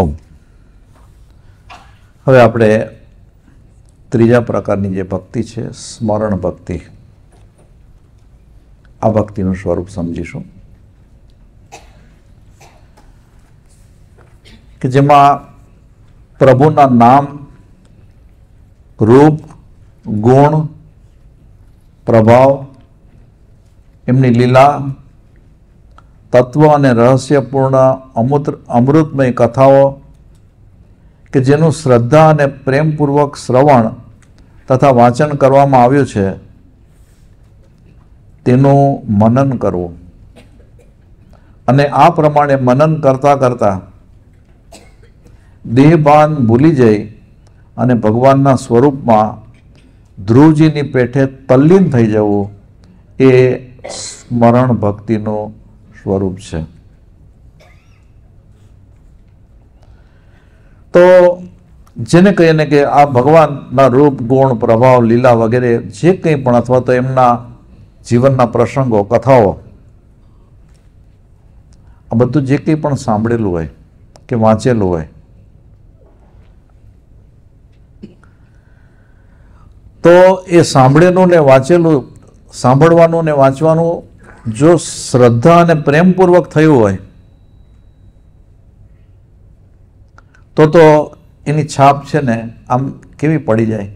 ઓમ હવે આપણે ત્રીજા પ્રકારની જે ભક્તિ છે સ્મરણ ભક્તિ આ ભક્તિનું સ્વરૂપ સમજીશું કે જેમાં પ્રભુના નામ રૂપ ગુણ પ્રભાવ એમની લીલા તત્વ અને રહસ્યપૂર્ણ અમૃત અમૃતમય કથાઓ કે જેનું શ્રદ્ધા અને પ્રેમપૂર્વક શ્રવણ તથા વાંચન કરવામાં આવ્યું છે તેનું મનન કરવું અને આ પ્રમાણે મનન કરતાં કરતાં દેહભાન ભૂલી જઈ અને ભગવાનના સ્વરૂપમાં ધ્રુવજીની પેઠે તલ્લીન થઈ જવું એ સ્મરણ ભક્તિનું સ્વરૂપ છે તો જેને કહીને કે આ ભગવાનના રૂપ ગુણ પ્રભાવ લીલા વગેરે જે કંઈ પણ અથવા તો એમના જીવનના પ્રસંગો કથાઓ આ બધું જે કંઈ પણ સાંભળેલું હોય કે વાંચેલું હોય તો એ સાંભળેલું ને વાંચેલું સાંભળવાનું ને વાંચવાનું જો શ્રદ્ધા અને પ્રેમપૂર્વક થયું હોય તો તો એની છાપ છે ને આમ કેવી પડી જાય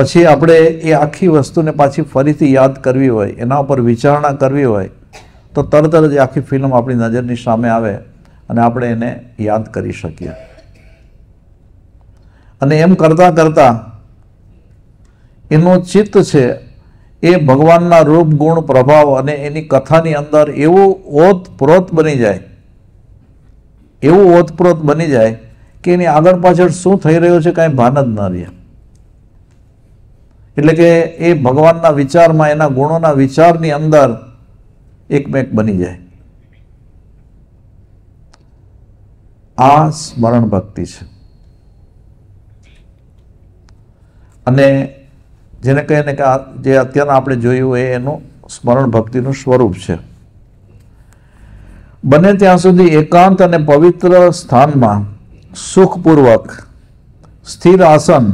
પછી આપણે એ આખી વસ્તુને પાછી ફરીથી યાદ કરવી હોય એના ઉપર વિચારણા કરવી હોય તો તરત જ આખી ફિલ્મ આપણી નજરની સામે આવે અને આપણે એને યાદ કરી શકીએ અને એમ કરતાં કરતાં એનું ચિત્ત છે એ ભગવાનના રૂપ ગુણ પ્રભાવ અને એની કથાની અંદર એવું ઓતપ્રોત બની જાય એવું ઓતપ્રોત બની જાય કે એની આગળ પાછળ શું થઈ રહ્યું છે કાંઈ ભાન જ ન રહે એટલે કે એ ભગવાનના વિચારમાં એના ગુણોના વિચારની અંદર એકમેક બની જાય આ સ્મરણ ભક્તિ છે અને જેને કહીને ને કે જે અત્યારના આપણે જોયું એ એનું સ્મરણ ભક્તિનું સ્વરૂપ છે બને ત્યાં સુધી એકાંત અને પવિત્ર સ્થાનમાં સુખપૂર્વક સ્થિર આસન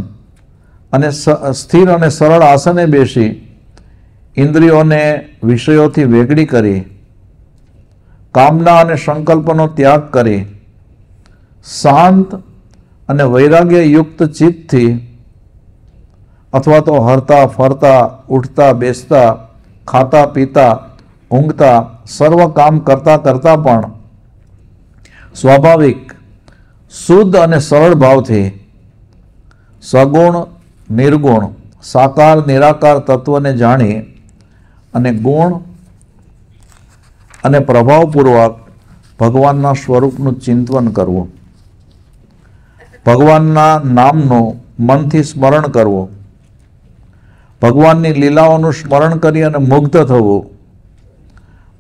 અને સ્થિર અને સરળ આસને બેસી ઇન્દ્રિયોને વિષયોથી વેગળી કરી કામના અને સંકલ્પનો ત્યાગ કરી શાંત અને વૈરાગ્યયુક્ત ચિત્તથી અથવા તો હરતા ફરતા ઉઠતા બેસતા ખાતા પીતા ઊંઘતા સર્વ કામ કરતા કરતા પણ સ્વાભાવિક શુદ્ધ અને સરળ ભાવથી સગુણ નિર્ગુણ સાકાર નિરાકાર તત્વને જાણી અને ગુણ અને પ્રભાવપૂર્વક ભગવાનના સ્વરૂપનું ચિંતન કરવું ભગવાનના નામનું મનથી સ્મરણ કરવું ભગવાનની લીલાઓનું સ્મરણ કરી અને મુગ્ધ થવું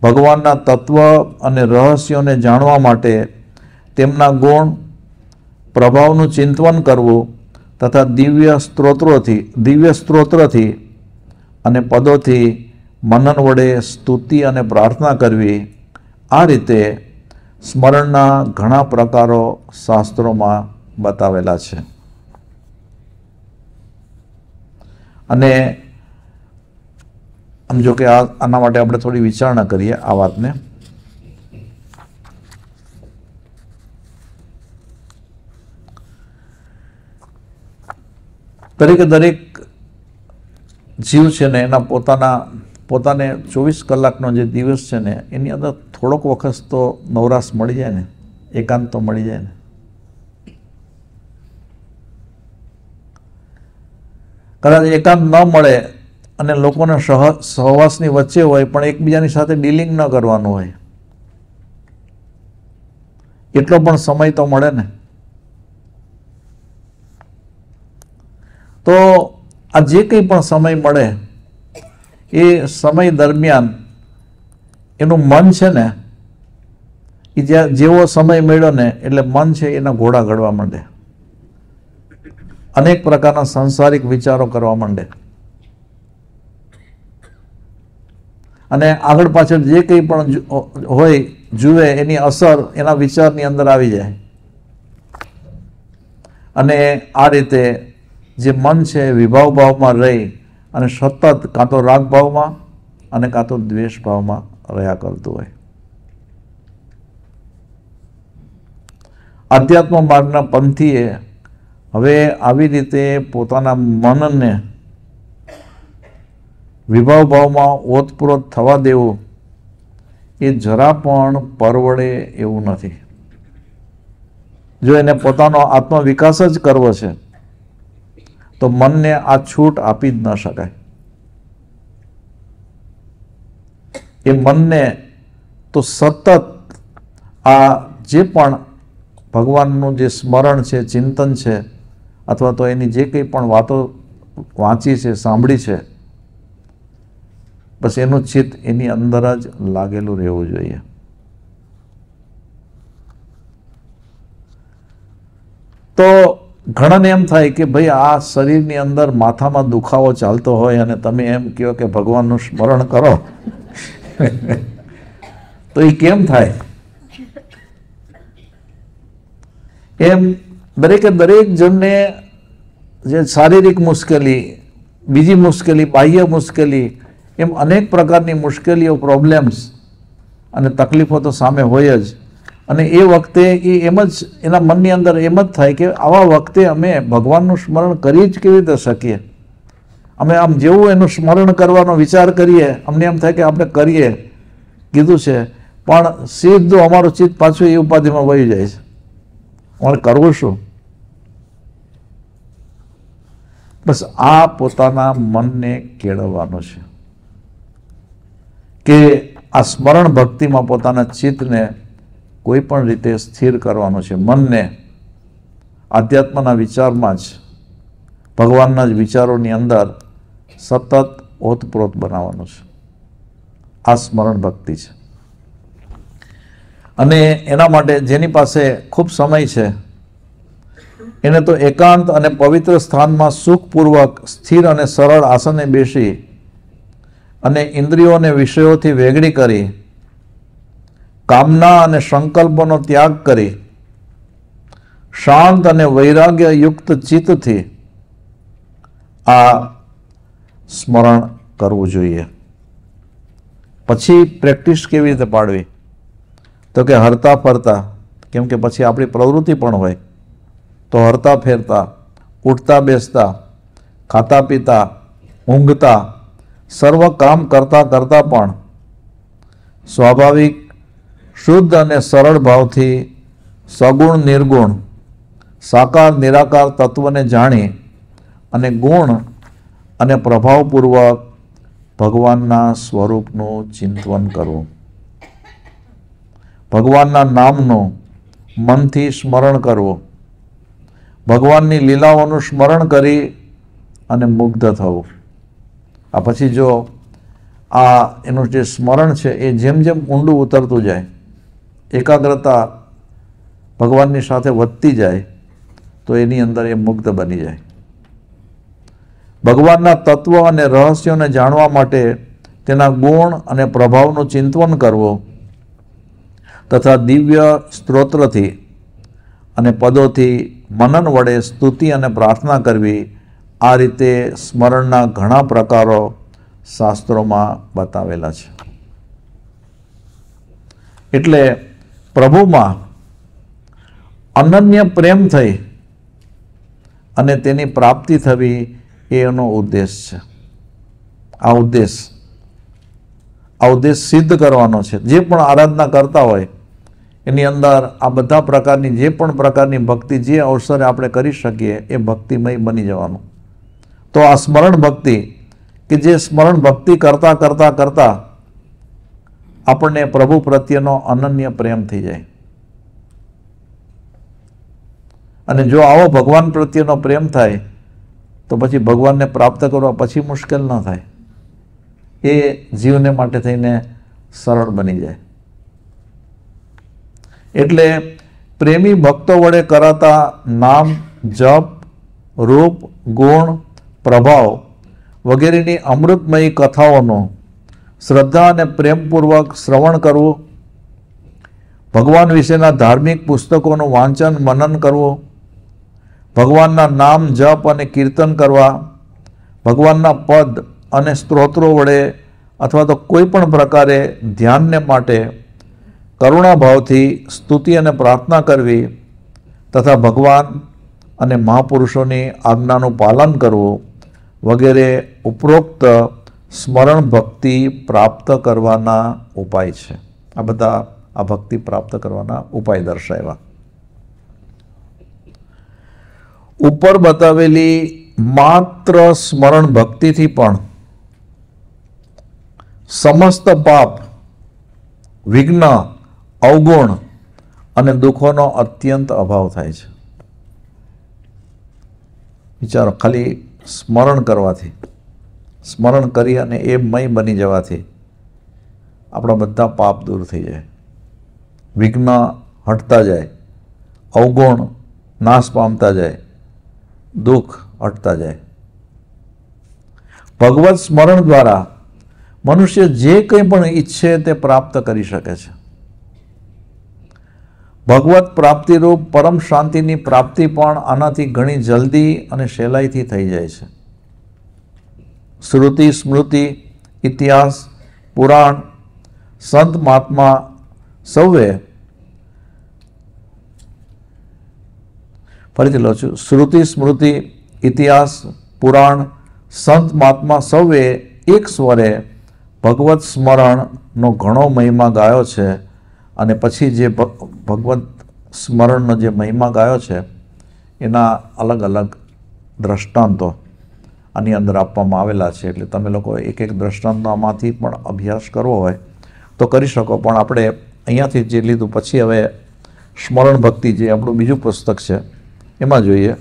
ભગવાનના તત્વ અને રહસ્યોને જાણવા માટે તેમના ગુણ પ્રભાવનું ચિંતવન કરવું તથા દિવ્ય સ્ત્રોત્રોથી દિવ્ય સ્ત્રોત્રથી અને પદોથી મનન વડે સ્તુતિ અને પ્રાર્થના કરવી આ રીતે સ્મરણના ઘણા પ્રકારો શાસ્ત્રોમાં બતાવેલા છે અને આમ જો કે આ આના માટે આપણે થોડી વિચારણા કરીએ આ વાતને દરેકે દરેક જીવ છે ને એના પોતાના પોતાને ચોવીસ કલાકનો જે દિવસ છે ને એની અંદર થોડોક વખત તો નવરાશ મળી જાય ને એકાંત તો મળી જાય ને કદાચ એકાંત ન મળે અને લોકોને સહ સહવાસની વચ્ચે હોય પણ એકબીજાની સાથે ડીલિંગ ન કરવાનું હોય એટલો પણ સમય તો મળે ને તો આ જે કંઈ પણ સમય મળે એ સમય દરમિયાન એનું મન છે ને એ જ્યાં જેવો સમય મળ્યો ને એટલે મન છે એના ઘોડા ઘડવા માંડે અનેક પ્રકારના સંસારિક વિચારો કરવા માંડે અને આગળ પાછળ જે કંઈ પણ હોય જુએ એની અસર એના વિચારની અંદર આવી જાય અને આ રીતે જે મન છે વિભાવ ભાવમાં રહી અને સતત કાં તો રાગ ભાવમાં અને કાં તો દ્વેષ ભાવમાં રહ્યા કરતું હોય આધ્યાત્મ માર્ગના પંથીએ હવે આવી રીતે પોતાના મનને વિભાવ ભાવમાં ઓતપ્રોત થવા દેવો એ જરા પણ પરવડે એવું નથી જો એને પોતાનો આત્મવિકાસ જ કરવો છે તો મનને આ છૂટ આપી જ ન શકાય એ મનને તો સતત આ જે પણ ભગવાનનું જે સ્મરણ છે ચિંતન છે અથવા તો એની જે કંઈ પણ વાતો વાંચી છે સાંભળી છે બસ એનું ચિત્ત એની અંદર જ લાગેલું રહેવું જોઈએ તો ઘણાને એમ થાય કે ભાઈ આ શરીરની અંદર માથામાં દુખાવો ચાલતો હોય અને તમે એમ કહો કે ભગવાનનું સ્મરણ કરો તો એ કેમ થાય એમ દરેકે દરેક જણને જે શારીરિક મુશ્કેલી બીજી મુશ્કેલી બાહ્ય મુશ્કેલી એમ અનેક પ્રકારની મુશ્કેલીઓ પ્રોબ્લેમ્સ અને તકલીફો તો સામે હોય જ અને એ વખતે એ એમ જ એના મનની અંદર એમ જ થાય કે આવા વખતે અમે ભગવાનનું સ્મરણ કરી જ કેવી રીતે શકીએ અમે આમ જેવું એનું સ્મરણ કરવાનો વિચાર કરીએ અમને એમ થાય કે આપણે કરીએ કીધું છે પણ સીધું અમારું ચિત્ત પાછું એ ઉપાધિમાં વહી જાય છે અમારે કરવું શું બસ આ પોતાના મનને કેળવવાનું છે કે આ સ્મરણ ભક્તિમાં પોતાના ચિત્તને કોઈ પણ રીતે સ્થિર કરવાનું છે મનને આધ્યાત્મના વિચારમાં જ ભગવાનના જ વિચારોની અંદર સતત ઓતપ્રોત બનાવવાનું છે આ સ્મરણ ભક્તિ છે અને એના માટે જેની પાસે ખૂબ સમય છે એને તો એકાંત અને પવિત્ર સ્થાનમાં સુખપૂર્વક સ્થિર અને સરળ આસને બેસી અને ઇન્દ્રિયોને વિષયોથી વેગળી કરી કામના અને સંકલ્પોનો ત્યાગ કરી શાંત અને વૈરાગ્યયુક્ત ચિત્તથી આ સ્મરણ કરવું જોઈએ પછી પ્રેક્ટિસ કેવી રીતે પાડવી તો કે હરતા ફરતા કેમ કે પછી આપણી પ્રવૃત્તિ પણ હોય તો હરતા ફેરતા ઉઠતા બેસતા ખાતા પીતા ઊંઘતા સર્વ કામ કરતા કરતા પણ સ્વાભાવિક શુદ્ધ અને સરળ ભાવથી સગુણ નિર્ગુણ સાકાર નિરાકાર તત્વને જાણી અને ગુણ અને પ્રભાવપૂર્વક ભગવાનના સ્વરૂપનું ચિંતન કરવું ભગવાનના નામનું મનથી સ્મરણ કરવું ભગવાનની લીલાઓનું સ્મરણ કરી અને મુગ્ધ થવું આ પછી જો આ એનું જે સ્મરણ છે એ જેમ જેમ ઊંડું ઉતરતું જાય એકાગ્રતા ભગવાનની સાથે વધતી જાય તો એની અંદર એ મુગ્ધ બની જાય ભગવાનના તત્વ અને રહસ્યોને જાણવા માટે તેના ગુણ અને પ્રભાવનું ચિંતવન કરવું તથા દિવ્ય સ્ત્રોત્રથી અને પદોથી મનન વડે સ્તુતિ અને પ્રાર્થના કરવી આ રીતે સ્મરણના ઘણા પ્રકારો શાસ્ત્રોમાં બતાવેલા છે એટલે પ્રભુમાં અનન્ય પ્રેમ થઈ અને તેની પ્રાપ્તિ થવી એનો ઉદ્દેશ છે આ ઉદ્દેશ આ ઉદ્દેશ સિદ્ધ કરવાનો છે જે પણ આરાધના કરતા હોય એની અંદર આ બધા પ્રકારની જે પણ પ્રકારની ભક્તિ જે અવસરે આપણે કરી શકીએ એ ભક્તિમય બની જવાનું તો આ સ્મરણ ભક્તિ કે જે સ્મરણ ભક્તિ કરતાં કરતાં કરતાં આપણને પ્રભુ પ્રત્યેનો અનન્ય પ્રેમ થઈ જાય અને જો આવો ભગવાન પ્રત્યેનો પ્રેમ થાય તો પછી ભગવાનને પ્રાપ્ત કરવા પછી મુશ્કેલ ન થાય એ જીવને માટે થઈને સરળ બની જાય એટલે પ્રેમી ભક્તો વડે કરાતા નામ જપ રૂપ ગુણ પ્રભાવ વગેરેની અમૃતમયી કથાઓનો શ્રદ્ધા અને પ્રેમપૂર્વક શ્રવણ કરવું ભગવાન વિશેના ધાર્મિક પુસ્તકોનું વાંચન મનન કરવું ભગવાનના નામ જપ અને કીર્તન કરવા ભગવાનના પદ અને સ્ત્રોત્રો વડે અથવા તો કોઈ પણ પ્રકારે ધ્યાનને માટે કરુણાભાવથી સ્તુતિ અને પ્રાર્થના કરવી તથા ભગવાન અને મહાપુરુષોની આજ્ઞાનું પાલન કરવું વગેરે ઉપરોક્ત સ્મરણ ભક્તિ પ્રાપ્ત કરવાના ઉપાય છે આ બધા આ ભક્તિ પ્રાપ્ત કરવાના ઉપાય દર્શાવ્યા ઉપર બતાવેલી માત્ર સ્મરણ ભક્તિથી પણ સમસ્ત પાપ વિઘ્ન અવગુણ અને દુઃખોનો અત્યંત અભાવ થાય છે વિચારો ખાલી સ્મરણ કરવાથી સ્મરણ કરી અને એ મય બની જવાથી આપણા બધા પાપ દૂર થઈ જાય વિઘ્ન હટતા જાય અવગુણ નાશ પામતા જાય દુઃખ હટતા જાય ભગવત સ્મરણ દ્વારા મનુષ્ય જે કંઈ પણ ઈચ્છે તે પ્રાપ્ત કરી શકે છે ભગવત પ્રાપ્તિરૂપ પરમ શાંતિની પ્રાપ્તિ પણ આનાથી ઘણી જલ્દી અને સહેલાઈથી થઈ જાય છે શ્રુતિ સ્મૃતિ ઇતિહાસ પુરાણ સંત મહાત્મા સૌએ ફરીથી લઉં છું શ્રુતિ સ્મૃતિ ઇતિહાસ પુરાણ સંત મહાત્મા સૌએ એક સ્વરે ભગવત સ્મરણનો ઘણો મહિમા ગાયો છે અને પછી જે ભગવંત સ્મરણનો જે મહિમા ગાયો છે એના અલગ અલગ દ્રષ્ટાંતો આની અંદર આપવામાં આવેલા છે એટલે તમે લોકો એક એક દ્રષ્ટાંતોમાંથી પણ અભ્યાસ કરવો હોય તો કરી શકો પણ આપણે અહીંયાથી જે લીધું પછી હવે સ્મરણ ભક્તિ જે આપણું બીજું પુસ્તક છે એમાં જોઈએ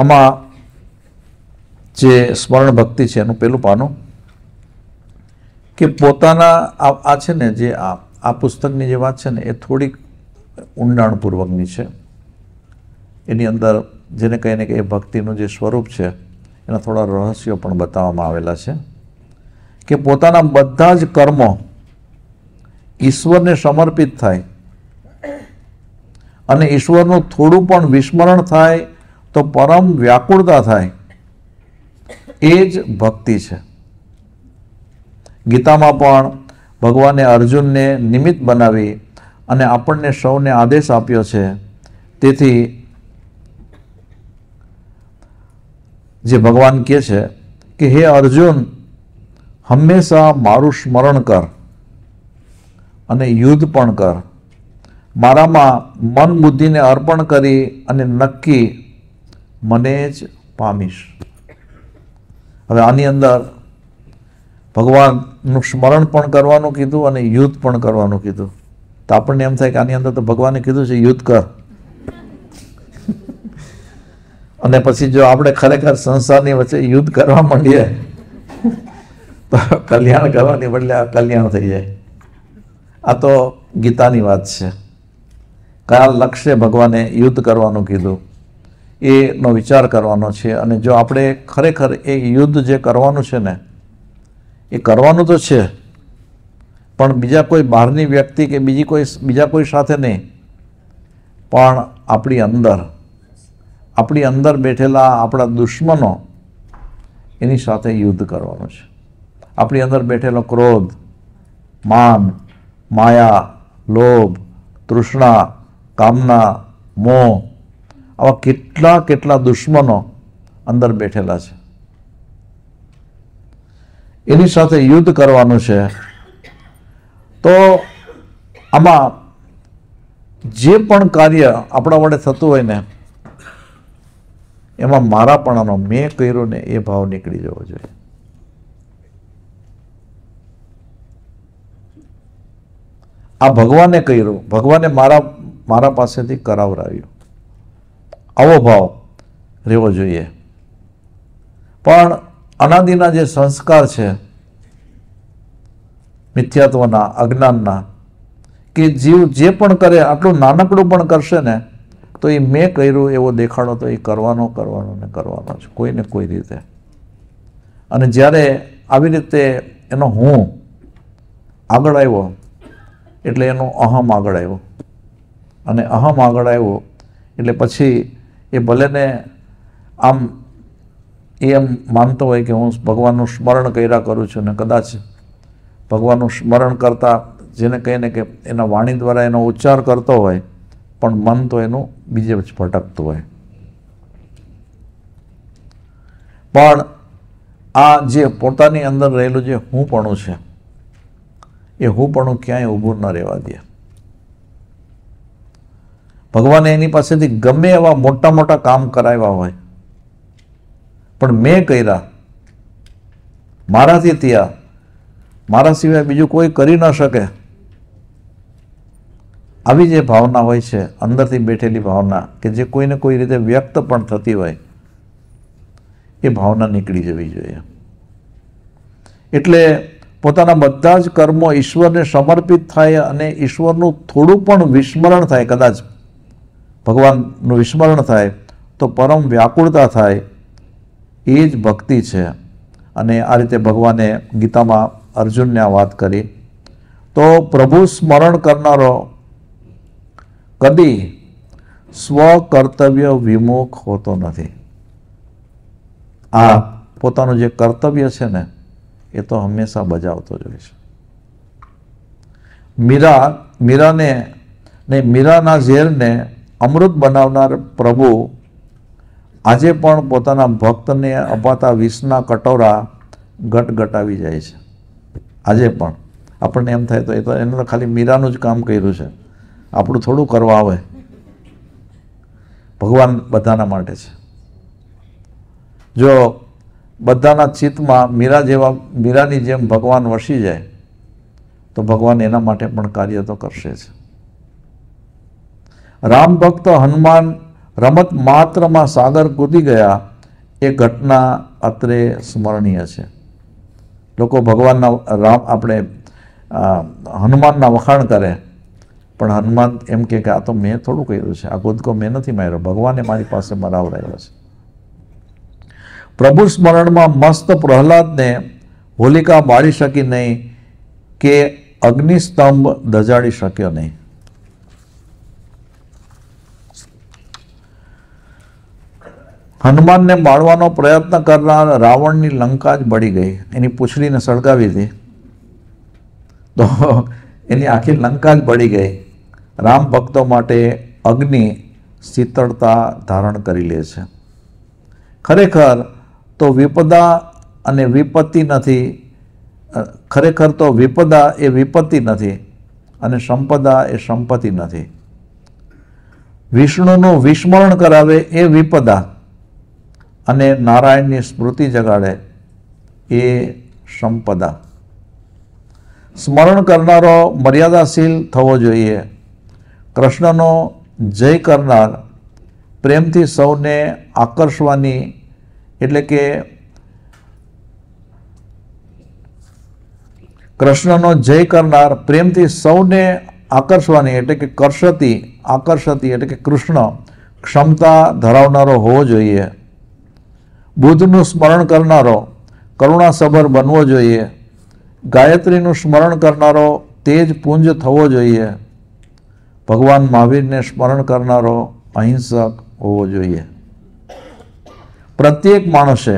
આમાં જે સ્મરણ ભક્તિ છે એનું પહેલું પાનું કે પોતાના આ છે ને જે આ આ પુસ્તકની જે વાત છે ને એ થોડીક ઊંડાણપૂર્વકની છે એની અંદર જેને કહીને કે એ ભક્તિનું જે સ્વરૂપ છે એના થોડા રહસ્યો પણ બતાવવામાં આવેલા છે કે પોતાના બધા જ કર્મો ઈશ્વરને સમર્પિત થાય અને ઈશ્વરનું થોડું પણ વિસ્મરણ થાય તો પરમ વ્યાકુળતા થાય એ જ ભક્તિ છે ગીતામાં પણ ભગવાને અર્જુનને નિમિત્ત બનાવી અને આપણને સૌને આદેશ આપ્યો છે તેથી જે ભગવાન કહે છે કે હે અર્જુન હંમેશા મારું સ્મરણ કર અને યુદ્ધ પણ કર મારામાં મન બુદ્ધિને અર્પણ કરી અને નક્કી મને જ પામીશ હવે આની અંદર ભગવાનનું સ્મરણ પણ કરવાનું કીધું અને યુદ્ધ પણ કરવાનું કીધું તો આપણને એમ થાય કે આની અંદર તો ભગવાને કીધું છે યુદ્ધ કર અને પછી જો આપણે ખરેખર સંસારની વચ્ચે યુદ્ધ કરવા માંડીએ તો કલ્યાણ કરવાની બદલે આ કલ્યાણ થઈ જાય આ તો ગીતાની વાત છે કયા લક્ષ્ય ભગવાને યુદ્ધ કરવાનું કીધું એનો વિચાર કરવાનો છે અને જો આપણે ખરેખર એ યુદ્ધ જે કરવાનું છે ને એ કરવાનું તો છે પણ બીજા કોઈ બહારની વ્યક્તિ કે બીજી કોઈ બીજા કોઈ સાથે નહીં પણ આપણી અંદર આપણી અંદર બેઠેલા આપણા દુશ્મનો એની સાથે યુદ્ધ કરવાનું છે આપણી અંદર બેઠેલો ક્રોધ માન માયા લોભ તૃષ્ણા કામના મોહ આવા કેટલા કેટલા દુશ્મનો અંદર બેઠેલા છે એની સાથે યુદ્ધ કરવાનું છે તો આમાં જે પણ કાર્ય આપણા વડે થતું હોય ને એમાં મારાપણાનો મેં કર્યો ને એ ભાવ નીકળી જવો જોઈએ આ ભગવાને કર્યું ભગવાને મારા મારા પાસેથી કરાવરાવ્યું આવો ભાવ રહેવો જોઈએ પણ અનાદિના જે સંસ્કાર છે મિથ્યાત્વના અજ્ઞાનના કે જીવ જે પણ કરે આટલું નાનકડું પણ કરશે ને તો એ મેં કર્યું એવો દેખાડો તો એ કરવાનો કરવાનો ને કરવાનો છે કોઈને કોઈ રીતે અને જ્યારે આવી રીતે એનો હું આગળ આવ્યો એટલે એનો અહમ આગળ આવ્યો અને અહમ આગળ આવ્યો એટલે પછી એ ભલેને આમ એ એમ માનતો હોય કે હું ભગવાનનું સ્મરણ કર્યા કરું છું ને કદાચ ભગવાનનું સ્મરણ કરતાં જેને કહીને કે એના વાણી દ્વારા એનો ઉચ્ચાર કરતો હોય પણ મન તો એનું બીજે જ ભટકતું હોય પણ આ જે પોતાની અંદર રહેલું જે હુંપણું છે એ હું હુંપણું ક્યાંય ઊભું ન રહેવા દે ભગવાને એની પાસેથી ગમે એવા મોટા મોટા કામ કરાવ્યા હોય પણ મેં કર્યા મારાથી ત્યાં મારા સિવાય બીજું કોઈ કરી ન શકે આવી જે ભાવના હોય છે અંદરથી બેઠેલી ભાવના કે જે કોઈને કોઈ રીતે વ્યક્ત પણ થતી હોય એ ભાવના નીકળી જવી જોઈએ એટલે પોતાના બધા જ કર્મો ઈશ્વરને સમર્પિત થાય અને ઈશ્વરનું થોડું પણ વિસ્મરણ થાય કદાચ ભગવાનનું વિસ્મરણ થાય તો પરમ વ્યાકુળતા થાય એ જ ભક્તિ છે અને આ રીતે ભગવાને ગીતામાં અર્જુનને આ વાત કરી તો પ્રભુ સ્મરણ કરનારો કદી સ્વકર્તવ્ય વિમુખ હોતો નથી આ પોતાનું જે કર્તવ્ય છે ને એ તો હંમેશા બજાવતો જ હોય છે મીરા મીરાને ને મીરાના ઝેરને અમૃત બનાવનાર પ્રભુ આજે પણ પોતાના ભક્તને અપાતા વિષના કટોરા ગટગટાવી જાય છે આજે પણ આપણને એમ થાય તો એ તો એનું ખાલી મીરાનું જ કામ કર્યું છે આપણું થોડું કરવા આવે ભગવાન બધાના માટે છે જો બધાના ચિત્તમાં મીરા જેવા મીરાની જેમ ભગવાન વસી જાય તો ભગવાન એના માટે પણ કાર્ય તો કરશે જ રામ ભક્ત હનુમાન રમત માત્રમાં સાગર કૂદી ગયા એ ઘટના અત્રે સ્મરણીય છે લોકો ભગવાનના રામ આપણે હનુમાનના વખાણ કરે પણ હનુમાન એમ કે આ તો મેં થોડું કર્યું છે આ કૂદકો મેં નથી માર્યો ભગવાને મારી પાસે મરાવડાવ્યો છે પ્રભુ સ્મરણમાં મસ્ત પ્રહલાદને હોલિકા બાળી શકી નહીં કે અગ્નિસ્તંભ દજાડી શક્યો નહીં હનુમાનને માળવાનો પ્રયત્ન કરનાર રાવણની લંકા જ બળી ગઈ એની પૂછડીને સળગાવી હતી તો એની આખી લંકા જ બળી ગઈ રામ ભક્તો માટે અગ્નિ શીતળતા ધારણ કરી લે છે ખરેખર તો વિપદા અને વિપત્તિ નથી ખરેખર તો વિપદા એ વિપત્તિ નથી અને સંપદા એ સંપત્તિ નથી વિષ્ણુનું વિસ્મરણ કરાવે એ વિપદા અને નારાયણની સ્મૃતિ જગાડે એ સંપદા સ્મરણ કરનારો મર્યાદાશીલ થવો જોઈએ કૃષ્ણનો જય કરનાર પ્રેમથી સૌને આકર્ષવાની એટલે કે કૃષ્ણનો જય કરનાર પ્રેમથી સૌને આકર્ષવાની એટલે કે કર્ષતી આકર્ષતી એટલે કે કૃષ્ણ ક્ષમતા ધરાવનારો હોવો જોઈએ બુદ્ધનું સ્મરણ કરનારો કરુણાસભર બનવો જોઈએ ગાયત્રીનું સ્મરણ કરનારો તેજ પુંજ થવો જોઈએ ભગવાન મહાવીરને સ્મરણ કરનારો અહિંસક હોવો જોઈએ પ્રત્યેક માણસે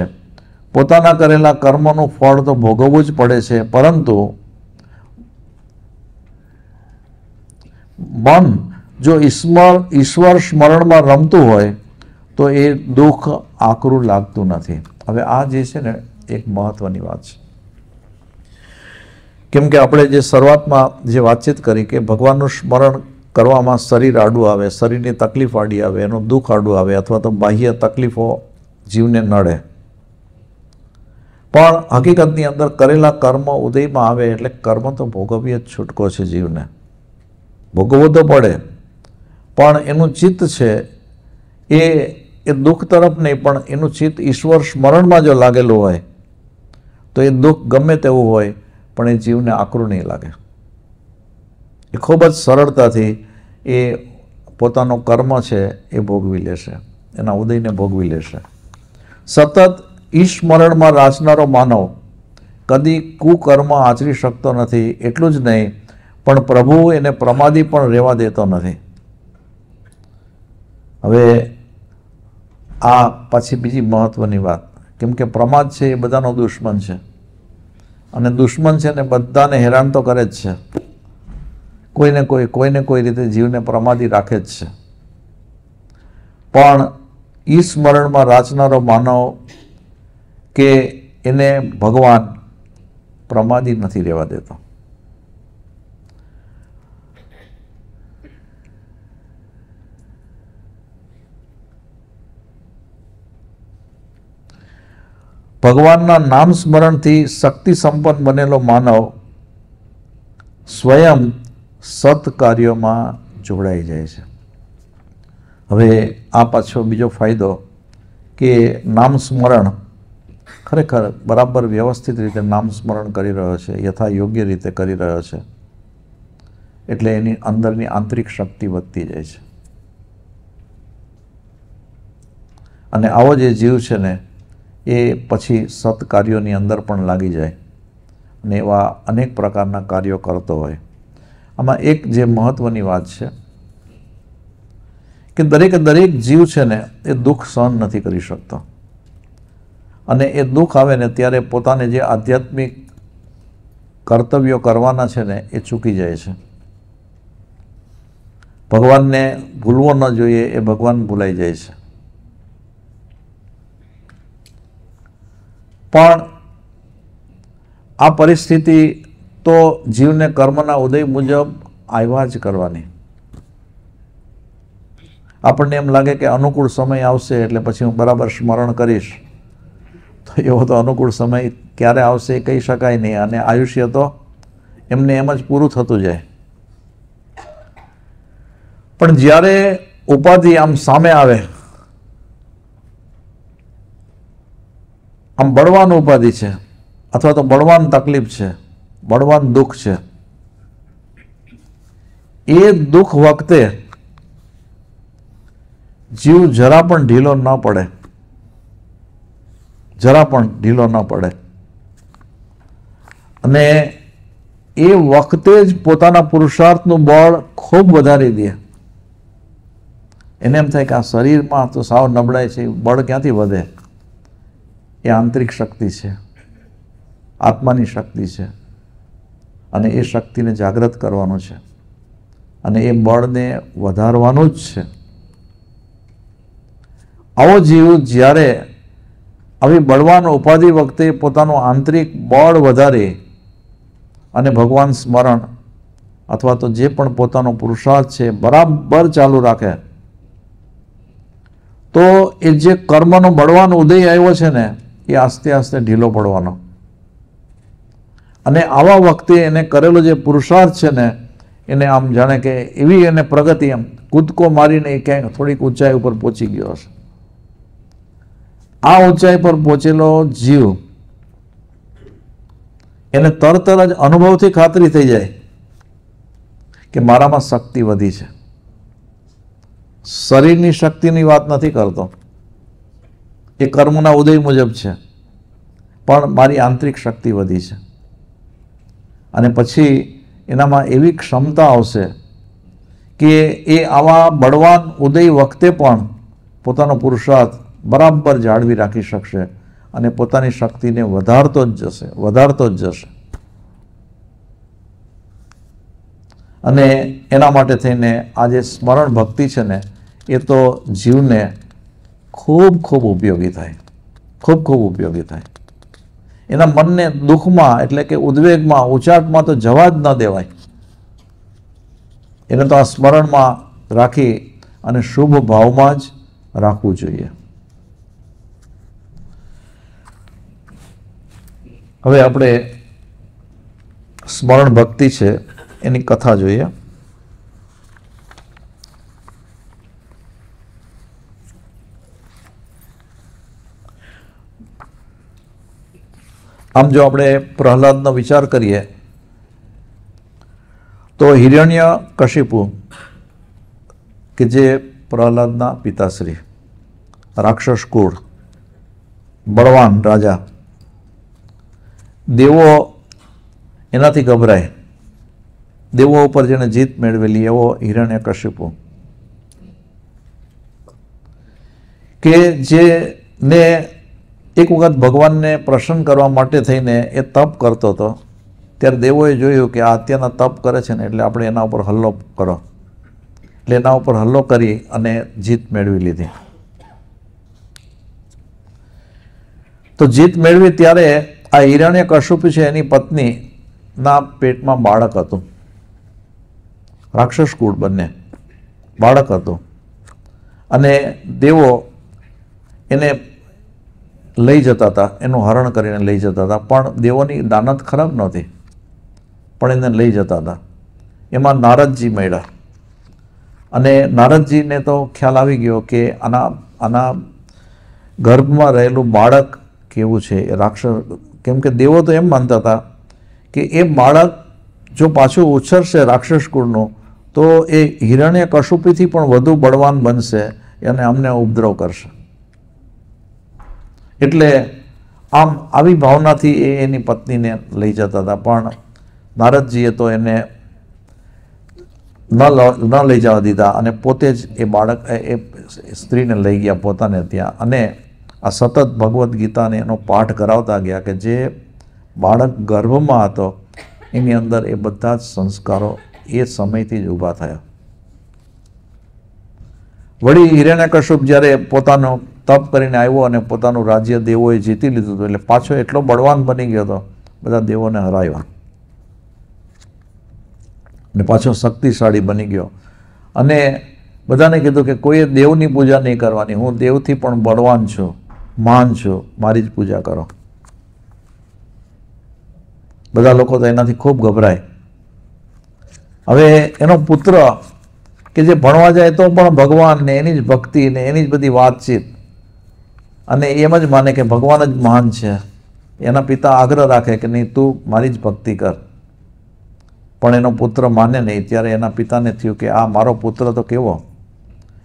પોતાના કરેલા કર્મનું ફળ તો ભોગવવું જ પડે છે પરંતુ મન જો ઈશ્વર ઈશ્વર સ્મરણમાં રમતું હોય તો એ દુઃખ આકરું લાગતું નથી હવે આ જે છે ને એક મહત્ત્વની વાત છે કેમ કે આપણે જે શરૂઆતમાં જે વાતચીત કરી કે ભગવાનનું સ્મરણ કરવામાં શરીર આડું આવે શરીરની તકલીફ આડી આવે એનું દુઃખ આડું આવે અથવા તો બાહ્ય તકલીફો જીવને નડે પણ હકીકતની અંદર કરેલા કર્મ ઉદયમાં આવે એટલે કર્મ તો ભોગવીએ જ છૂટકો છે જીવને ભોગવવો તો પડે પણ એનું ચિત્ત છે એ એ દુઃખ તરફ નહીં પણ એનું ચિત્ત ઈશ્વર સ્મરણમાં જો લાગેલું હોય તો એ દુઃખ ગમે તેવું હોય પણ એ જીવને આકરું નહીં લાગે એ ખૂબ જ સરળતાથી એ પોતાનો કર્મ છે એ ભોગવી લેશે એના ઉદયને ભોગવી લેશે સતત ઈસ્મરણમાં રાચનારો માનવ કદી કુકર્મ આચરી શકતો નથી એટલું જ નહીં પણ પ્રભુ એને પ્રમાદી પણ રહેવા દેતો નથી હવે આ પછી બીજી મહત્ત્વની વાત કેમ કે પ્રમાદ છે એ બધાનો દુશ્મન છે અને દુશ્મન છે ને બધાને હેરાન તો કરે જ છે કોઈને કોઈ કોઈને કોઈ રીતે જીવને પ્રમાદી રાખે જ છે પણ એ સ્મરણમાં રાચનારો માનવ કે એને ભગવાન પ્રમાદી નથી રહેવા દેતો ભગવાનના નામ સ્મરણથી શક્તિ સંપન્ન બનેલો માનવ સ્વયં સત કાર્યોમાં જોડાઈ જાય છે હવે આ પાછો બીજો ફાયદો કે નામ સ્મરણ ખરેખર બરાબર વ્યવસ્થિત રીતે નામ સ્મરણ કરી રહ્યો છે યથા યોગ્ય રીતે કરી રહ્યો છે એટલે એની અંદરની આંતરિક શક્તિ વધતી જાય છે અને આવો જે જીવ છે ને એ પછી સત્કાર્યોની અંદર પણ લાગી જાય અને એવા અનેક પ્રકારના કાર્યો કરતો હોય આમાં એક જે મહત્ત્વની વાત છે કે દરેકે દરેક જીવ છે ને એ દુઃખ સહન નથી કરી શકતો અને એ દુઃખ આવે ને ત્યારે પોતાને જે આધ્યાત્મિક કર્તવ્યો કરવાના છે ને એ ચૂકી જાય છે ભગવાનને ભૂલવો ન જોઈએ એ ભગવાન ભૂલાઈ જાય છે પણ આ પરિસ્થિતિ તો જીવને કર્મના ઉદય મુજબ આવ્યા જ કરવાની આપણને એમ લાગે કે અનુકૂળ સમય આવશે એટલે પછી હું બરાબર સ્મરણ કરીશ તો એવો તો અનુકૂળ સમય ક્યારે આવશે એ કહી શકાય નહીં અને આયુષ્ય તો એમને એમ જ પૂરું થતું જાય પણ જ્યારે ઉપાધિ આમ સામે આવે આમ બળવાન ઉપાધિ છે અથવા તો બળવાન તકલીફ છે બળવાન દુઃખ છે એ દુઃખ વખતે જીવ જરા પણ ઢીલો ન પડે જરા પણ ઢીલો ન પડે અને એ વખતે જ પોતાના પુરુષાર્થનું બળ ખૂબ વધારી દે એને એમ થાય કે આ શરીરમાં તો સાવ નબળાય છે બળ ક્યાંથી વધે એ આંતરિક શક્તિ છે આત્માની શક્તિ છે અને એ શક્તિને જાગૃત કરવાનું છે અને એ બળને વધારવાનું જ છે આવો જીવ જ્યારે આવી બળવાન ઉપાધિ વખતે પોતાનું આંતરિક બળ વધારે અને ભગવાન સ્મરણ અથવા તો જે પણ પોતાનો પુરુષાર્થ છે બરાબર ચાલુ રાખે તો એ જે કર્મનો બળવાનો ઉદય આવ્યો છે ને એ આસ્તે આસ્તે ઢીલો પડવાનો અને આવા વખતે એને કરેલો જે પુરુષાર્થ છે ને એને આમ જાણે કે એવી એને પ્રગતિ એમ કૂદકો મારીને એ ક્યાંક થોડીક ઊંચાઈ ઉપર પહોંચી ગયો હશે આ ઊંચાઈ પર પહોંચેલો જીવ એને તરતર જ અનુભવથી ખાતરી થઈ જાય કે મારામાં શક્તિ વધી છે શરીરની શક્તિની વાત નથી કરતો એ કર્મના ઉદય મુજબ છે પણ મારી આંતરિક શક્તિ વધી છે અને પછી એનામાં એવી ક્ષમતા આવશે કે એ આવા બળવાન ઉદય વખતે પણ પોતાનો પુરુષાર્થ બરાબર જાળવી રાખી શકશે અને પોતાની શક્તિને વધારતો જ જશે વધારતો જ જશે અને એના માટે થઈને આ જે સ્મરણ ભક્તિ છે ને એ તો જીવને ખૂબ ખૂબ ઉપયોગી થાય ખૂબ ખૂબ ઉપયોગી થાય એના મનને દુઃખમાં એટલે કે ઉદ્વેગમાં ઉચાટમાં તો જવા જ ન દેવાય એને તો આ સ્મરણમાં રાખી અને શુભ ભાવમાં જ રાખવું જોઈએ હવે આપણે સ્મરણ ભક્તિ છે એની કથા જોઈએ આમ જો આપણે પ્રહલાદનો વિચાર કરીએ તો હિરણ્ય કશિપુ કે જે પ્રહલાદના પિતાશ્રી રાક્ષસ કુળ બળવાન રાજા દેવો એનાથી ગભરાય દેવો ઉપર જેણે જીત મેળવેલી એવો હિરણ્ય કશિપુ કે જેને એક વખત ભગવાનને પ્રસન્ન કરવા માટે થઈને એ તપ કરતો હતો ત્યારે દેવોએ જોયું કે આ અત્યારના તપ કરે છે ને એટલે આપણે એના ઉપર હલ્લો કરો એટલે એના ઉપર હલ્લો કરી અને જીત મેળવી લીધી તો જીત મેળવી ત્યારે આ હિરણ્ય કશુપ છે એની પત્નીના પેટમાં બાળક હતું રાક્ષસ કુળ બંને બાળક હતું અને દેવો એને લઈ જતા હતા એનું હરણ કરીને લઈ જતા હતા પણ દેવોની દાનત ખરાબ નહોતી પણ એને લઈ જતા હતા એમાં નારદજી મળ્યા અને નારદજીને તો ખ્યાલ આવી ગયો કે આના આના ગર્ભમાં રહેલું બાળક કેવું છે રાક્ષસ કેમ કે દેવો તો એમ માનતા હતા કે એ બાળક જો પાછું ઉછરશે રાક્ષસ કુળનું તો એ હિરણ્ય કશુપીથી પણ વધુ બળવાન બનશે અને અમને ઉપદ્રવ કરશે એટલે આમ આવી ભાવનાથી એ એની પત્નીને લઈ જતા હતા પણ નારદજીએ તો એને ન લઈ જવા દીધા અને પોતે જ એ બાળક એ સ્ત્રીને લઈ ગયા પોતાને ત્યાં અને આ સતત ભગવદ્ ગીતાને એનો પાઠ કરાવતા ગયા કે જે બાળક ગર્ભમાં હતો એની અંદર એ બધા જ સંસ્કારો એ સમયથી જ ઊભા થયા વળી હિરણ્યકશ્યપ જ્યારે પોતાનો તપ કરીને આવ્યો અને પોતાનું રાજ્ય દેવોએ જીતી લીધું હતું એટલે પાછો એટલો બળવાન બની ગયો હતો બધા દેવોને હરાવ્યા અને પાછો શક્તિશાળી બની ગયો અને બધાને કીધું કે કોઈએ દેવની પૂજા નહીં કરવાની હું દેવથી પણ બળવાન છું માન છું મારી જ પૂજા કરો બધા લોકો તો એનાથી ખૂબ ગભરાય હવે એનો પુત્ર કે જે ભણવા જાય તો પણ ભગવાનને એની જ ભક્તિ ને એની જ બધી વાતચીત અને એમ જ માને કે ભગવાન જ મહાન છે એના પિતા આગ્રહ રાખે કે નહીં તું મારી જ ભક્તિ કર પણ એનો પુત્ર માને નહીં ત્યારે એના પિતાને થયું કે આ મારો પુત્ર તો કેવો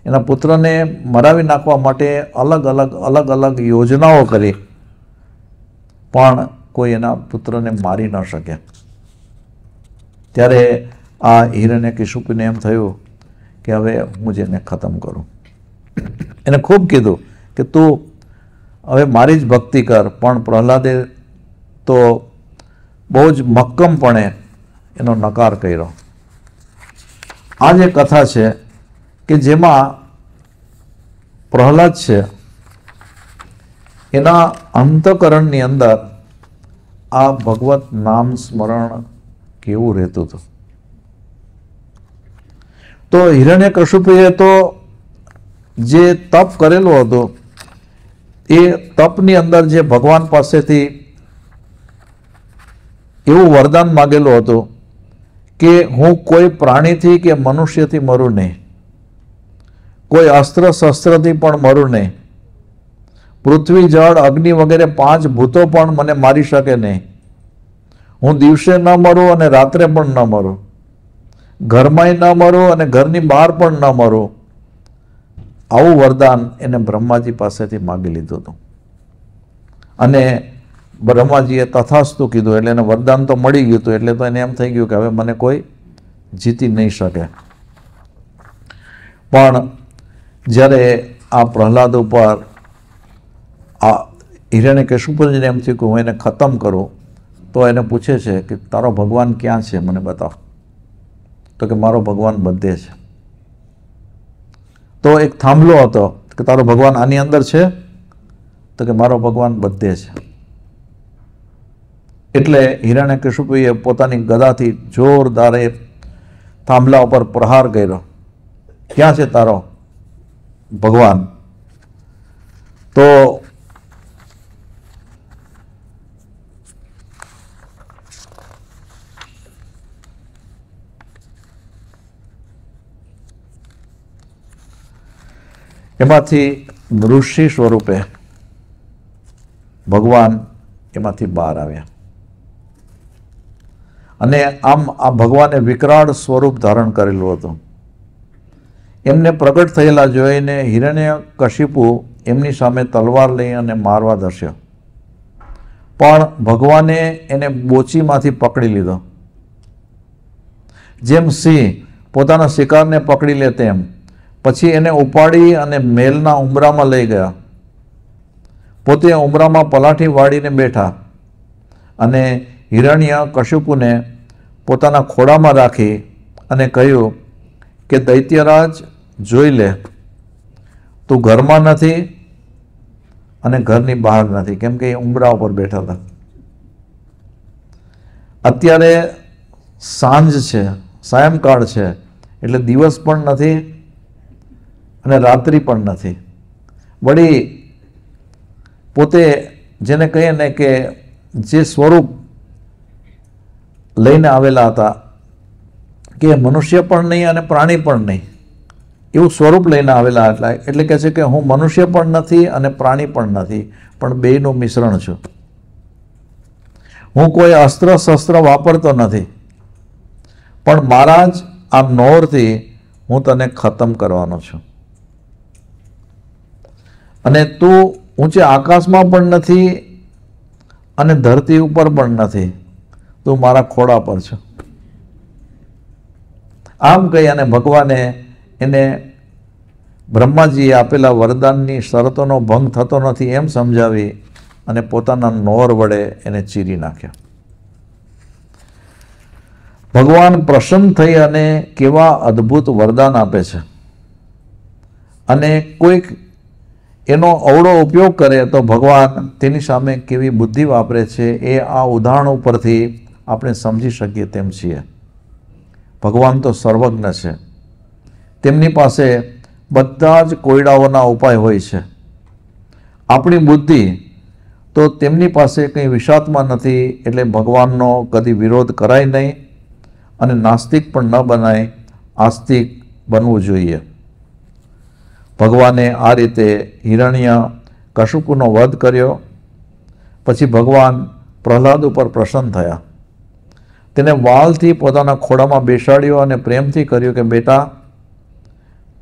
એના પુત્રને મરાવી નાખવા માટે અલગ અલગ અલગ અલગ યોજનાઓ કરી પણ કોઈ એના પુત્રને મારી ન શકે ત્યારે આ હિરણ્ય કિશુપીને એમ થયું કે હવે હું જ એને ખતમ કરું એને ખૂબ કીધું કે તું હવે મારી જ ભક્તિ કર પણ પ્રહલાદે તો બહુ જ મક્કમપણે એનો નકાર કર્યો આ જે કથા છે કે જેમાં પ્રહલાદ છે એના અંતકરણની અંદર આ ભગવત નામ સ્મરણ કેવું રહેતું હતું તો હિરણ્ય કશુપીએ તો જે તપ કરેલો હતો એ તપની અંદર જે ભગવાન પાસેથી એવું વરદાન માગેલું હતું કે હું કોઈ પ્રાણીથી કે મનુષ્યથી મરું નહીં કોઈ અસ્ત્ર શસ્ત્રથી પણ મરું નહીં પૃથ્વી જળ અગ્નિ વગેરે પાંચ ભૂતો પણ મને મારી શકે નહીં હું દિવસે ન મરું અને રાત્રે પણ ન મરું ઘરમાંય ન મરું અને ઘરની બહાર પણ ન મરું આવું વરદાન એને બ્રહ્માજી પાસેથી માગી લીધું હતું અને બ્રહ્માજીએ તથાસ્તુ કીધું એટલે એને વરદાન તો મળી ગયું હતું એટલે તો એને એમ થઈ ગયું કે હવે મને કોઈ જીતી નહીં શકે પણ જ્યારે આ પ્રહલાદ ઉપર આ હિરણ્યકેશુપુરજીને એમ થયું કે હું એને ખતમ કરું તો એને પૂછે છે કે તારો ભગવાન ક્યાં છે મને બતાવ તો કે મારો ભગવાન બધે છે તો એક થાંભલો હતો કે તારો ભગવાન આની અંદર છે તો કે મારો ભગવાન બધે છે એટલે હિરણ્યકશ્યપુએ પોતાની ગદાથી જોરદાર એ થાંભલા ઉપર પ્રહાર કર્યો ક્યાં છે તારો ભગવાન તો એમાંથી ઋષિ સ્વરૂપે ભગવાન એમાંથી બહાર આવ્યા અને આમ આ ભગવાને વિકરાળ સ્વરૂપ ધારણ કરેલું હતું એમને પ્રગટ થયેલા જોઈને હિરણ્ય કશિપુ એમની સામે તલવાર લઈ અને મારવા ધસ્યો પણ ભગવાને એને બોચીમાંથી પકડી લીધો જેમ સિંહ પોતાના શિકારને પકડી લે તેમ પછી એને ઉપાડી અને મેલના ઉમરામાં લઈ ગયા પોતે ઉમરામાં પલાઠી વાળીને બેઠા અને હિરણ્ય કશુપુને પોતાના ખોળામાં રાખી અને કહ્યું કે દૈત્યરાજ જોઈ લે તું ઘરમાં નથી અને ઘરની બહાર નથી કેમ કે એ ઉમરા ઉપર બેઠા હતા અત્યારે સાંજ છે સાયંકાળ છે એટલે દિવસ પણ નથી અને રાત્રિ પણ નથી વળી પોતે જેને કહીએ ને કે જે સ્વરૂપ લઈને આવેલા હતા કે મનુષ્ય પણ નહીં અને પ્રાણી પણ નહીં એવું સ્વરૂપ લઈને આવેલા એટલા એટલે કહે છે કે હું મનુષ્ય પણ નથી અને પ્રાણી પણ નથી પણ બેયનું મિશ્રણ છું હું કોઈ અસ્ત્ર શસ્ત્ર વાપરતો નથી પણ મારા જ આ નોરથી હું તને ખતમ કરવાનો છું અને તું ઊંચે આકાશમાં પણ નથી અને ધરતી ઉપર પણ નથી તું મારા ખોડા પર છે આમ કહી અને ભગવાને એને બ્રહ્માજીએ આપેલા વરદાનની શરતોનો ભંગ થતો નથી એમ સમજાવી અને પોતાના નોર વડે એને ચીરી નાખ્યા ભગવાન પ્રસન્ન થઈ અને કેવા અદ્ભુત વરદાન આપે છે અને કોઈક એનો અવળો ઉપયોગ કરે તો ભગવાન તેની સામે કેવી બુદ્ધિ વાપરે છે એ આ ઉદાહરણ ઉપરથી આપણે સમજી શકીએ તેમ છીએ ભગવાન તો સર્વજ્ઞ છે તેમની પાસે બધા જ કોયડાઓના ઉપાય હોય છે આપણી બુદ્ધિ તો તેમની પાસે કંઈ વિષાદમાં નથી એટલે ભગવાનનો કદી વિરોધ કરાય નહીં અને નાસ્તિક પણ ન બનાય આસ્તિક બનવું જોઈએ ભગવાને આ રીતે હિરણ્ય કશુકુનો વધ કર્યો પછી ભગવાન પ્રહલાદ ઉપર પ્રસન્ન થયા તેને વાલથી પોતાના ખોળામાં બેસાડ્યો અને પ્રેમથી કર્યું કે બેટા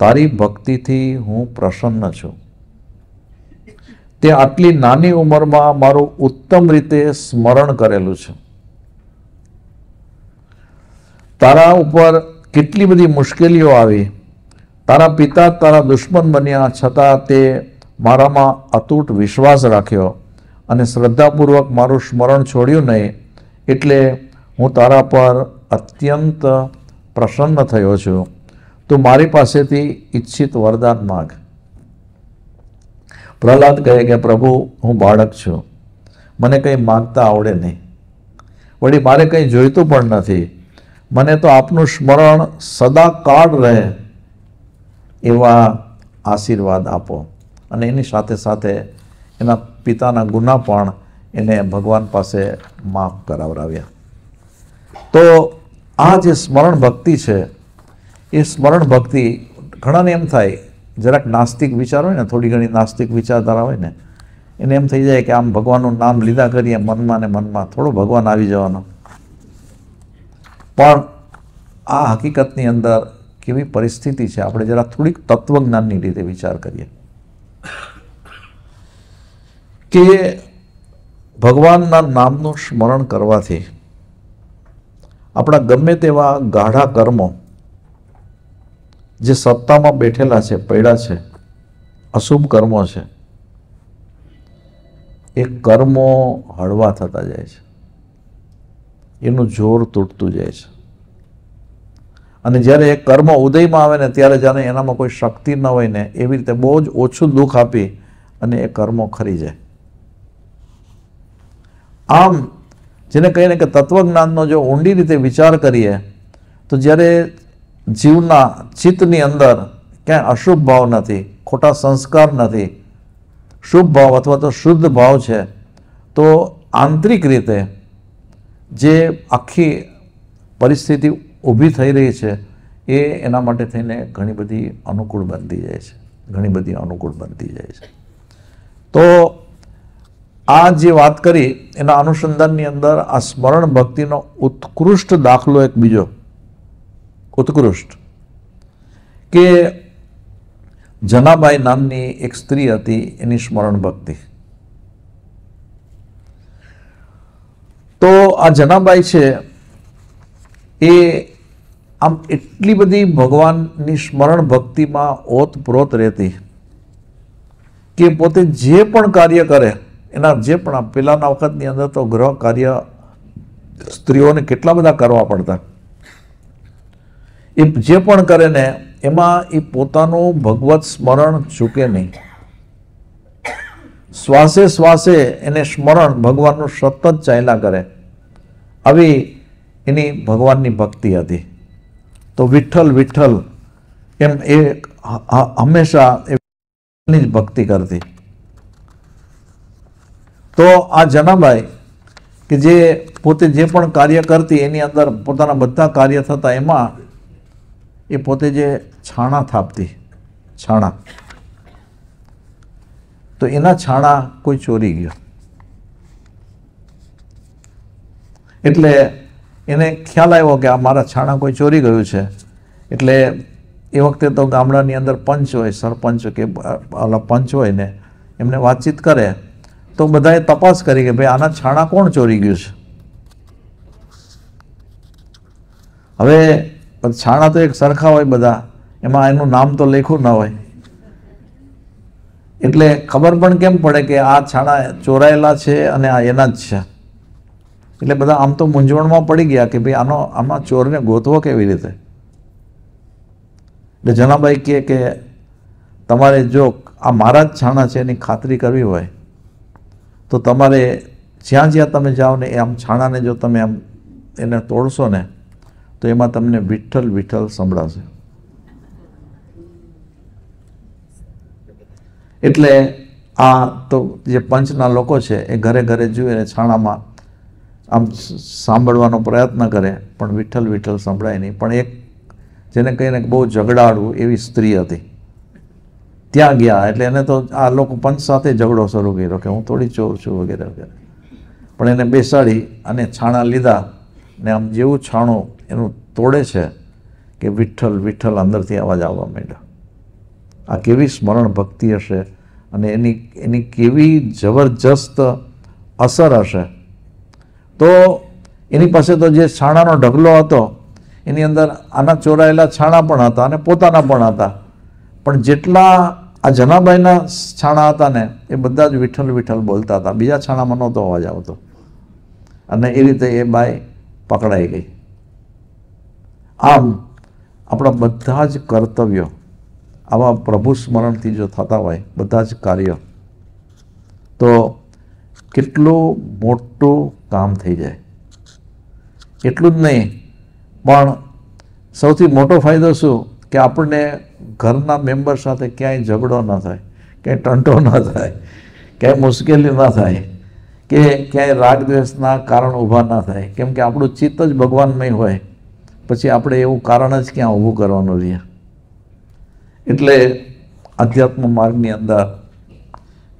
તારી ભક્તિથી હું પ્રસન્ન છું તે આટલી નાની ઉંમરમાં મારું ઉત્તમ રીતે સ્મરણ કરેલું છે તારા ઉપર કેટલી બધી મુશ્કેલીઓ આવી તારા પિતા તારા દુશ્મન બન્યા છતાં તે મારામાં અતૂટ વિશ્વાસ રાખ્યો અને શ્રદ્ધાપૂર્વક મારું સ્મરણ છોડ્યું નહીં એટલે હું તારા પર અત્યંત પ્રસન્ન થયો છું તું મારી પાસેથી ઈચ્છિત વરદાન માગ પ્રહલાદ કહે કે પ્રભુ હું બાળક છું મને કંઈ માગતા આવડે નહીં વળી મારે કંઈ જોઈતું પણ નથી મને તો આપનું સ્મરણ સદાકાળ રહે એવા આશીર્વાદ આપો અને એની સાથે સાથે એના પિતાના ગુના પણ એને ભગવાન પાસે માફ કરાવરાવ્યા તો આ જે સ્મરણ ભક્તિ છે એ સ્મરણ ભક્તિ ઘણાને એમ થાય જરાક નાસ્તિક વિચાર હોય ને થોડી ઘણી નાસ્તિક વિચારધારા હોય ને એને એમ થઈ જાય કે આમ ભગવાનનું નામ લીધા કરીએ મનમાં ને મનમાં થોડો ભગવાન આવી જવાનો પણ આ હકીકતની અંદર કેવી પરિસ્થિતિ છે આપણે જરા થોડીક તત્વજ્ઞાનની રીતે વિચાર કરીએ કે ભગવાનના નામનું સ્મરણ કરવાથી આપણા ગમે તેવા ગાઢા કર્મો જે સત્તામાં બેઠેલા છે પૈડા છે અશુભ કર્મો છે એ કર્મો હળવા થતા જાય છે એનું જોર તૂટતું જાય છે અને જ્યારે એ કર્મ ઉદયમાં આવે ને ત્યારે જાણે એનામાં કોઈ શક્તિ ન હોય ને એવી રીતે બહુ જ ઓછું દુઃખ આપી અને એ કર્મો ખરી જાય આમ જેને કહીને કે તત્વજ્ઞાનનો જો ઊંડી રીતે વિચાર કરીએ તો જ્યારે જીવના ચિત્તની અંદર ક્યાંય અશુભ ભાવ નથી ખોટા સંસ્કાર નથી શુભ ભાવ અથવા તો શુદ્ધ ભાવ છે તો આંતરિક રીતે જે આખી પરિસ્થિતિ ઊભી થઈ રહી છે એ એના માટે થઈને ઘણી બધી અનુકૂળ બનતી જાય છે ઘણી બધી અનુકૂળ બનતી જાય છે તો આ જે વાત કરી એના અનુસંધાનની અંદર આ સ્મરણ ભક્તિનો ઉત્કૃષ્ટ દાખલો એક બીજો ઉત્કૃષ્ટ કે જનાબાઈ નામની એક સ્ત્રી હતી એની સ્મરણ ભક્તિ તો આ જનાબાઈ છે એ આમ એટલી બધી ભગવાનની સ્મરણ ભક્તિમાં ઓતપ્રોત રહેતી કે પોતે જે પણ કાર્ય કરે એના જે પણ પહેલાંના વખતની અંદર તો ગ્રહ કાર્ય સ્ત્રીઓને કેટલા બધા કરવા પડતા એ જે પણ કરે ને એમાં એ પોતાનું ભગવત સ્મરણ ચૂકે નહીં શ્વાસે શ્વાસે એને સ્મરણ ભગવાનનું સતત ચાલ્યા કરે આવી એની ભગવાનની ભક્તિ હતી તો વિઠ્ઠલ વિઠ્ઠલ એમ એ હંમેશા એની જ ભક્તિ કરતી તો આ જનાબાઈ કે જે પોતે જે પણ કાર્ય કરતી એની અંદર પોતાના બધા કાર્ય થતા એમાં એ પોતે જે છાણા થાપતી છાણા તો એના છાણા કોઈ ચોરી ગયો એટલે એને ખ્યાલ આવ્યો કે આ મારા છાણા કોઈ ચોરી ગયું છે એટલે એ વખતે તો ગામડાની અંદર પંચ હોય સરપંચ કે ઓલા પંચ હોય ને એમને વાતચીત કરે તો બધાએ તપાસ કરી કે ભાઈ આના છાણા કોણ ચોરી ગયું છે હવે છાણા તો એક સરખા હોય બધા એમાં એનું નામ તો લેખું ન હોય એટલે ખબર પણ કેમ પડે કે આ છાણા ચોરાયેલા છે અને આ એના જ છે એટલે બધા આમ તો મૂંઝવણમાં પડી ગયા કે ભાઈ આનો આમાં ચોરને ગોતવો કેવી રીતે એટલે જનાભાઈ કહે કે તમારે જો આ મારા જ છાણા છે એની ખાતરી કરવી હોય તો તમારે જ્યાં જ્યાં તમે જાઓ ને એ આમ છાણાને જો તમે આમ એને તોડશો ને તો એમાં તમને વિઠ્ઠલ વિઠ્ઠલ સંભળાશે એટલે આ તો જે પંચના લોકો છે એ ઘરે ઘરે જુએ છાણામાં આમ સાંભળવાનો પ્રયત્ન કરે પણ વિઠ્ઠલ વિઠ્ઠલ સંભળાય નહીં પણ એક જેને કહીને બહુ ઝઘડાડવું એવી સ્ત્રી હતી ત્યાં ગયા એટલે એને તો આ લોકો પંચ સાથે ઝઘડો શરૂ કર્યો કે હું થોડી ચોર છું વગેરે વગેરે પણ એને બેસાડી અને છાણા લીધા ને આમ જેવું છાણું એનું તોડે છે કે વિઠ્ઠલ વિઠ્ઠલ અંદરથી અવાજ આવવા માંડ્યા આ કેવી સ્મરણ ભક્તિ હશે અને એની એની કેવી જબરજસ્ત અસર હશે તો એની પાસે તો જે છાણાનો ઢગલો હતો એની અંદર આના ચોરાયેલા છાણા પણ હતા અને પોતાના પણ હતા પણ જેટલા આ જનાબાઈના છાણા હતા ને એ બધા જ વિઠ્ઠલ વિઠ્ઠલ બોલતા હતા બીજા છાણામાં નહોતો અવાજ આવતો અને એ રીતે એ બાઈ પકડાઈ ગઈ આમ આપણા બધા જ કર્તવ્યો આવા પ્રભુ સ્મરણથી જો થતા હોય બધા જ કાર્યો તો કેટલો મોટો કામ થઈ જાય એટલું જ નહીં પણ સૌથી મોટો ફાયદો શું કે આપણને ઘરના મેમ્બર સાથે ક્યાંય ઝઘડો ન થાય ક્યાંય ટંટો ન થાય ક્યાંય મુશ્કેલી ન થાય કે ક્યાંય રાગદ્વેષના કારણ ઊભા ના થાય કેમ કે આપણું ચિત્ત જ ભગવાનમય હોય પછી આપણે એવું કારણ જ ક્યાં ઊભું કરવાનું રહે એટલે આધ્યાત્મ માર્ગની અંદર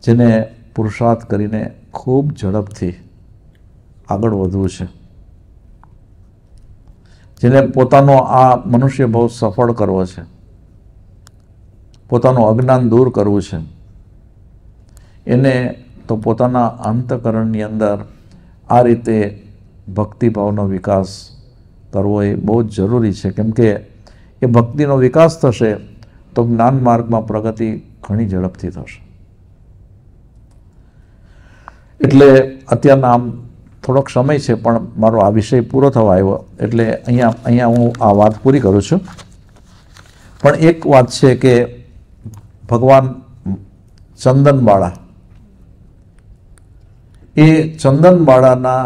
જેને પુરુષાર્થ કરીને ખૂબ ઝડપથી આગળ વધવું છે જેને પોતાનો આ મનુષ્ય બહુ સફળ કરવો છે પોતાનું અજ્ઞાન દૂર કરવું છે એને તો પોતાના અંતકરણની અંદર આ રીતે ભક્તિભાવનો વિકાસ કરવો એ બહુ જ જરૂરી છે કેમકે એ ભક્તિનો વિકાસ થશે તો જ્ઞાન માર્ગમાં પ્રગતિ ઘણી ઝડપથી થશે એટલે અત્યારના આમ થોડોક સમય છે પણ મારો આ વિષય પૂરો થવા આવ્યો એટલે અહીંયા અહીંયા હું આ વાત પૂરી કરું છું પણ એક વાત છે કે ભગવાન ચંદનબાળા એ ચંદનબાળાના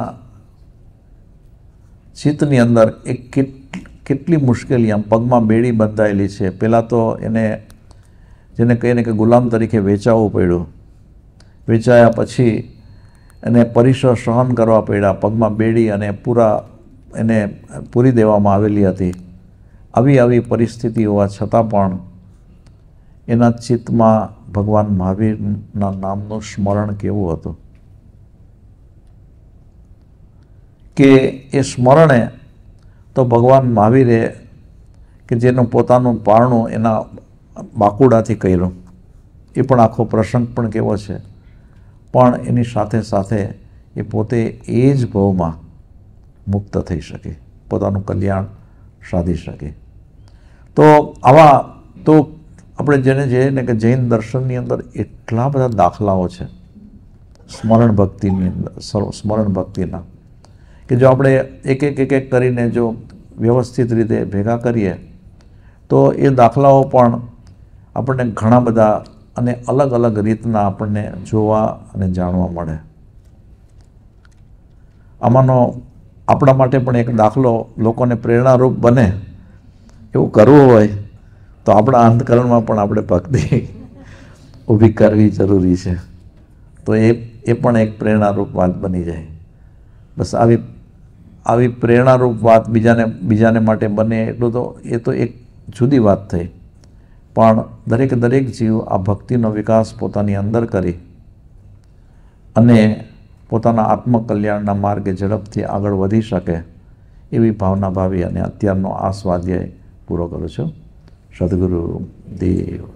ચિત્તની અંદર એક કેટલી મુશ્કેલી આમ પગમાં બેડી બંધાયેલી છે પહેલાં તો એને જેને કહીને કે ગુલામ તરીકે વેચાવવું પડ્યું વેચાયા પછી એને પરિસર સહન કરવા પડ્યા પગમાં બેડી અને પૂરા એને પૂરી દેવામાં આવેલી હતી આવી આવી પરિસ્થિતિ હોવા છતાં પણ એના ચિત્તમાં ભગવાન મહાવીરના નામનું સ્મરણ કેવું હતું કે એ સ્મરણે તો ભગવાન મહાવીરે કે જેનું પોતાનું પારણું એના બાકુડાથી કર્યું એ પણ આખો પ્રસંગ પણ કેવો છે પણ એની સાથે સાથે એ પોતે એ જ ભવમાં મુક્ત થઈ શકે પોતાનું કલ્યાણ સાધી શકે તો આવા તો આપણે જેને જઈએ ને કે જૈન દર્શનની અંદર એટલા બધા દાખલાઓ છે સ્મરણ ભક્તિની અંદર સ્મરણ ભક્તિના કે જો આપણે એક એક એક એક કરીને જો વ્યવસ્થિત રીતે ભેગા કરીએ તો એ દાખલાઓ પણ આપણને ઘણા બધા અને અલગ અલગ રીતના આપણને જોવા અને જાણવા મળે આમાંનો આપણા માટે પણ એક દાખલો લોકોને પ્રેરણારૂપ બને એવું કરવું હોય તો આપણા અંધકરણમાં પણ આપણે ભક્તિ ઊભી કરવી જરૂરી છે તો એ એ પણ એક પ્રેરણારૂપ વાત બની જાય બસ આવી આવી પ્રેરણારૂપ વાત બીજાને બીજાને માટે બને એટલું તો એ તો એક જુદી વાત થઈ પણ દરેક દરેક જીવ આ ભક્તિનો વિકાસ પોતાની અંદર કરી અને પોતાના આત્મકલ્યાણના માર્ગે ઝડપથી આગળ વધી શકે એવી ભાવના ભાવી અને અત્યારનો આ સ્વાધ્યાય પૂરો કરું છું સદગુરુ દેવ